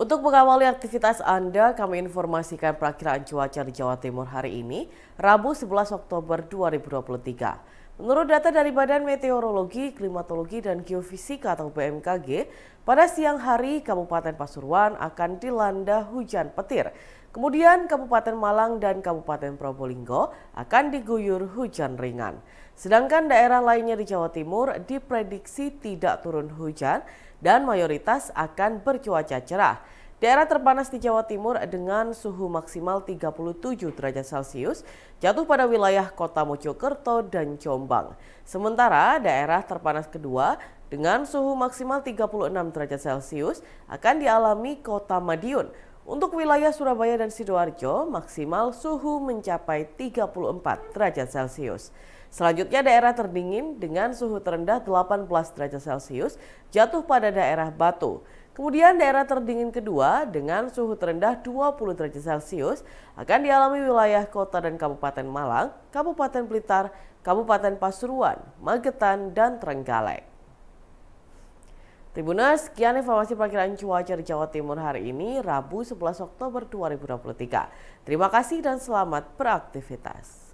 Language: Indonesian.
Untuk mengawali aktivitas Anda, kami informasikan perakiraan cuaca di Jawa Timur hari ini, Rabu 11 Oktober 2023. Menurut data dari Badan Meteorologi, Klimatologi, dan Geofisika atau BMKG, pada siang hari Kabupaten Pasuruan akan dilanda hujan petir. Kemudian Kabupaten Malang dan Kabupaten Probolinggo akan diguyur hujan ringan. Sedangkan daerah lainnya di Jawa Timur diprediksi tidak turun hujan dan mayoritas akan bercuaca cerah. Daerah terpanas di Jawa Timur dengan suhu maksimal 37 derajat Celcius jatuh pada wilayah kota Mojokerto dan Jombang. Sementara daerah terpanas kedua dengan suhu maksimal 36 derajat Celcius akan dialami kota Madiun untuk wilayah Surabaya dan Sidoarjo, maksimal suhu mencapai 34 derajat Celcius. Selanjutnya daerah terdingin dengan suhu terendah 18 derajat Celcius jatuh pada daerah Batu. Kemudian daerah terdingin kedua dengan suhu terendah 20 derajat Celcius akan dialami wilayah kota dan Kabupaten Malang, Kabupaten Blitar, Kabupaten Pasuruan, Magetan, dan Trenggalek. Tribunas, sekian informasi perkiraan cuaca di Jawa Timur hari ini, Rabu 11 Oktober 2023. Terima kasih dan selamat beraktivitas.